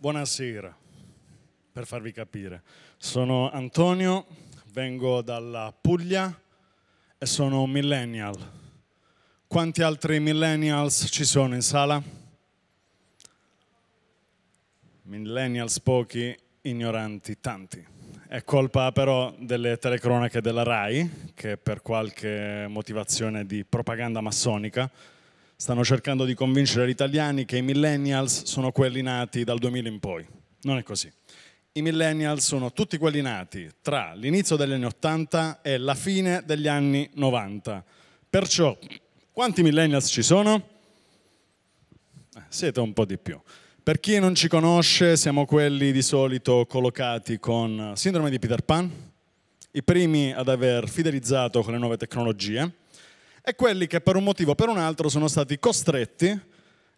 Buonasera, per farvi capire. Sono Antonio, vengo dalla Puglia e sono un millennial. Quanti altri millennials ci sono in sala? Millennials pochi, ignoranti tanti. È colpa però delle telecronache della RAI, che per qualche motivazione di propaganda massonica stanno cercando di convincere gli italiani che i millennials sono quelli nati dal 2000 in poi. Non è così. I millennials sono tutti quelli nati tra l'inizio degli anni 80 e la fine degli anni 90. Perciò, quanti millennials ci sono? Eh, siete un po' di più. Per chi non ci conosce, siamo quelli di solito collocati con sindrome di Peter Pan, i primi ad aver fidelizzato con le nuove tecnologie, e quelli che per un motivo o per un altro sono stati costretti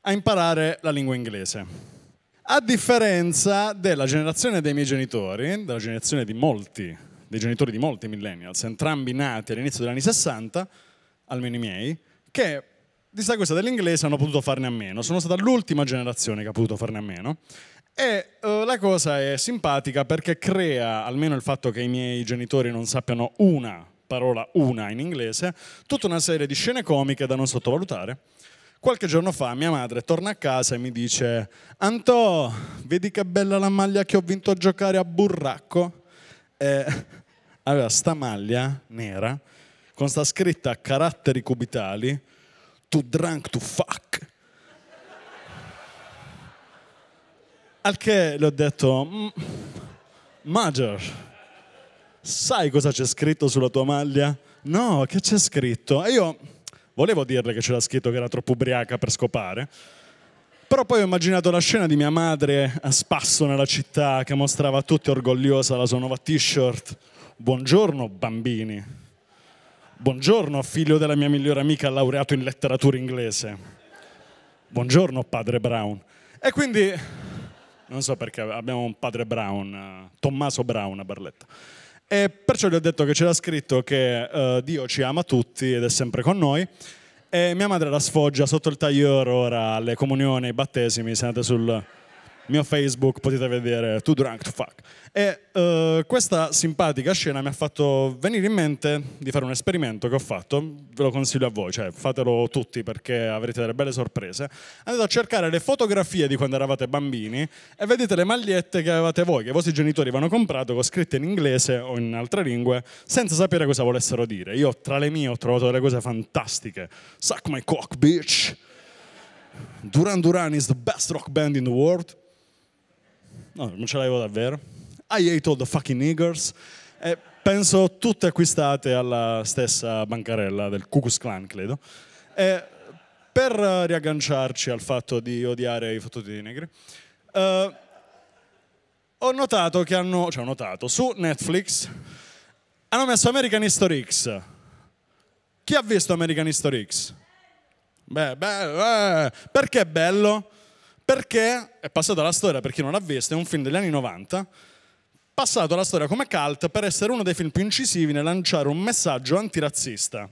a imparare la lingua inglese. A differenza della generazione dei miei genitori, della generazione di molti, dei genitori di molti millennials, entrambi nati all'inizio degli anni 60, almeno i miei, che di questa dell'inglese hanno potuto farne a meno. Sono stata l'ultima generazione che ha potuto farne a meno. E uh, la cosa è simpatica perché crea, almeno il fatto che i miei genitori non sappiano una parola una in inglese, tutta una serie di scene comiche da non sottovalutare. Qualche giorno fa mia madre torna a casa e mi dice Antò, vedi che bella la maglia che ho vinto a giocare a burracco? E aveva sta maglia nera con sta scritta a caratteri cubitali To drunk to fuck. Al che le ho detto mm, Major sai cosa c'è scritto sulla tua maglia? No, che c'è scritto? E io volevo dirle che c'era scritto che era troppo ubriaca per scopare, però poi ho immaginato la scena di mia madre a spasso nella città che mostrava a tutti orgogliosa la sua nuova t-shirt. Buongiorno bambini. Buongiorno figlio della mia migliore amica laureato in letteratura inglese. Buongiorno padre Brown. E quindi, non so perché, abbiamo un padre Brown, eh, Tommaso Brown a Barletta. E perciò gli ho detto che c'era scritto che uh, Dio ci ama tutti ed è sempre con noi. E mia madre la sfoggia sotto il taglio ora alle comunioni, ai battesimi, se andate sul, mio Facebook, potete vedere Too Drunk to Fuck. E uh, questa simpatica scena mi ha fatto venire in mente di fare un esperimento che ho fatto, ve lo consiglio a voi, cioè fatelo tutti perché avrete delle belle sorprese. Andate a cercare le fotografie di quando eravate bambini e vedete le magliette che avevate voi, che i vostri genitori avevano comprato, con scritte in inglese o in altre lingue, senza sapere cosa volessero dire. Io tra le mie ho trovato delle cose fantastiche. Suck my cock, bitch! Duran Duran is the best rock band in the world no, non ce l'avevo davvero. I hate all the fucking niggers. E penso tutte acquistate alla stessa bancarella del Cucus Clan, credo. E per eh, riagganciarci al fatto di odiare i fottuti negri, eh, ho notato che hanno, cioè ho notato, su Netflix hanno messo American History X. Chi ha visto American History X? Beh, beh, beh, perché è bello? Perché è passato alla storia, per chi non l'ha visto, è un film degli anni 90, passato alla storia come cult per essere uno dei film più incisivi nel lanciare un messaggio antirazzista.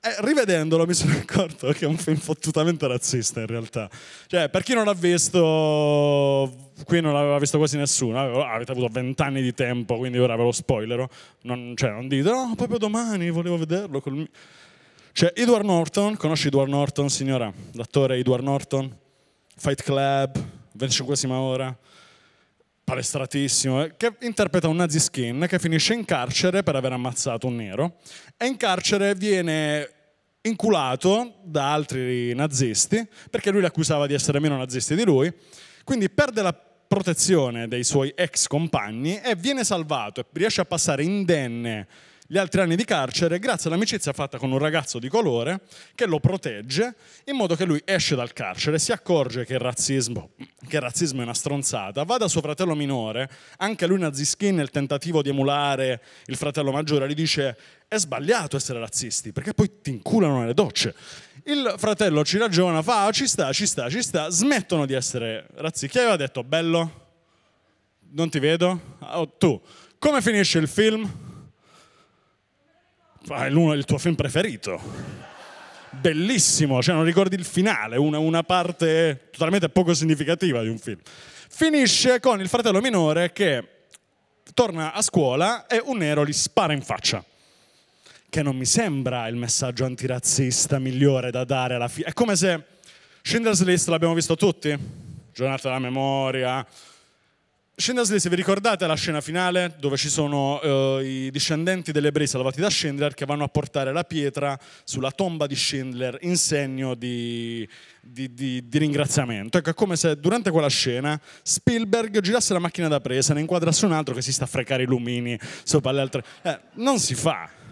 E rivedendolo mi sono accorto che è un film fottutamente razzista in realtà. Cioè, per chi non l'ha visto, qui non l'aveva visto quasi nessuno, eh, oh, avete avuto vent'anni di tempo, quindi ora ve lo spoilero. Non, cioè, non dite, no, oh, proprio domani volevo vederlo. Col... cioè, Edward Norton, conosci Edward Norton, signora? L'attore Edward Norton? Fight Club, 25 ora, palestratissimo, eh, che interpreta un nazi skin che finisce in carcere per aver ammazzato un nero e in carcere viene inculato da altri nazisti perché lui l'accusava di essere meno nazisti di lui, quindi perde la protezione dei suoi ex compagni e viene salvato e riesce a passare indenne gli altri anni di carcere grazie all'amicizia fatta con un ragazzo di colore che lo protegge in modo che lui esce dal carcere, si accorge che il razzismo, che il razzismo è una stronzata, va da suo fratello minore, anche lui naziskin nel tentativo di emulare il fratello maggiore, gli dice è sbagliato essere razzisti perché poi ti inculano nelle docce. Il fratello ci ragiona, fa ah, ci sta, ci sta, ci sta, smettono di essere razzisti. Chi aveva detto bello? Non ti vedo? Ah, oh, tu. Come finisce il film? Ah, è il tuo film preferito. Bellissimo, cioè non ricordi il finale, una, una parte totalmente poco significativa di un film. Finisce con il fratello minore che torna a scuola e un nero gli spara in faccia. Che non mi sembra il messaggio antirazzista migliore da dare alla fine. È come se Schindler's List l'abbiamo visto tutti, giornata della memoria, Scenders Lady, se vi ricordate la scena finale dove ci sono eh, i discendenti delle ebrei salvati da Schindler che vanno a portare la pietra sulla tomba di Schindler in segno di, di, di, di ringraziamento. Ecco, è come se durante quella scena Spielberg girasse la macchina da presa, ne inquadrasse un altro che si sta a frecare i lumini sopra le altre. Eh, non si fa.